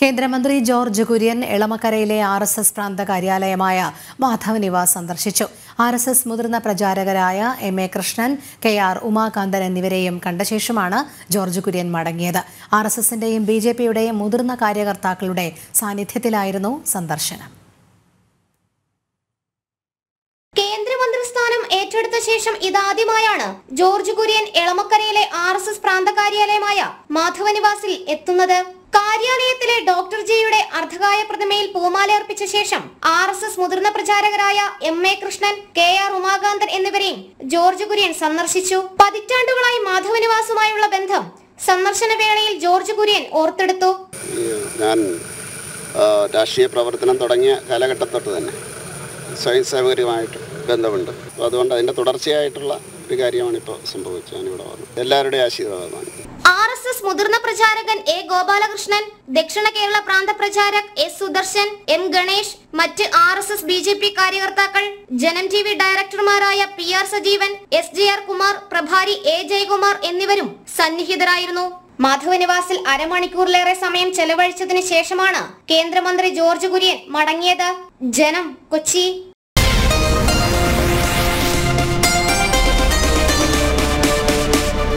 കേന്ദ്രമന്ത്രി ജോർജ് കുര്യൻ എളമക്കരയിലെ R S S പ്രാന്ത കാര്യാലയമായ നിവാസ് സന്ദർശിച്ചു ആർ എസ് എസ് മുതിർന്ന പ്രചാരകരായ M A Krishnan K R Umakanthan എന്നിവരെയും കണ്ട ശേഷമാണ് ജോർജ് കുര്യൻ മടങ്ങിയത് ആർ എസ് എസിന്റെയും ബി ജെ പിയുടെയും മുതിർന്ന കാര്യകർത്താക്കളുടെ സാന്നിധ്യത്തിലായിരുന്നു സന്ദർശനം കേന്ദ്രമന്ത്രി സ്ഥാനം ഏറ്റെടുത്ത ശേഷം ഇതാദ്യമായാണ് ജോർജ് കുര്യൻ എളമക്കരയിലെ ആർ എസ് എസ് പ്രാന്ത കാര്യാലയമായ മാധവനിവാസിൽ എത്തുന്നത് കാര്യാലയത്തിലെ ഡോക്ടർ ജിയുടെ അർദ്ധകായ പ്രതിമയിൽ പൂമാലയർപ്പിച്ച ശേഷം ആർ എസ് എസ് മുതിർന്ന പ്രചാരകരായ M A Krishnan K R Umakanthan എന്നിവരെയും ജോർജ് കുര്യൻ സന്ദർശിച്ചു പതിറ്റാണ്ടുകളായി മാധവനിവാസുമായുള്ള ബന്ധം സന്ദർശന വേളയിൽ ജോർജ് കുര്യൻ ഓർത്തെടുത്തു ഞാൻ രാഷ്ട്രീയ പ്രവർത്തനം തുടങ്ങിയ കാലഘട്ടത്തൊട്ട് തന്നെ സ്വയം സ്വയംസേവകരുമായിട്ട് ബന്ധമുണ്ട് അതുകൊണ്ട് അതിൻ്റെ തുടർച്ചയായിട്ടുള്ള ഒരു കാര്യമാണ് ഇപ്പോൾ സംഭവിച്ചത് ഞാനിവിടെ വന്നത് എല്ലാവരുടെയും ആശീർവാദമാണ് ആർ എസ് എസ് മുതിർന്ന പ്രചാരകൻ എ ഗോപാലകൃഷ്ണൻ ദക്ഷിണ കേരള പ്രാന്ത പ്രചാരക് എസ് സുദർശൻ എം ഗണേഷ് മറ്റ് R S S B J P കാര്യകർത്താക്കൾ ജനം ടി വി ഡയറക്ടർമാരായ P R Sajeevan S J R Kumar പ്രഭാരി എ ജയകുമാർ എന്നിവരും സന്നിഹിതരായിരുന്നു മാധവനിവാസിൽ അരമണിക്കൂറിലേറെ സമയം ചെലവഴിച്ചതിനു ശേഷമാണ് കേന്ദ്രമന്ത്രി ജോർജ് കുര്യൻ മടങ്ങിയത് ജനം കൊച്ചി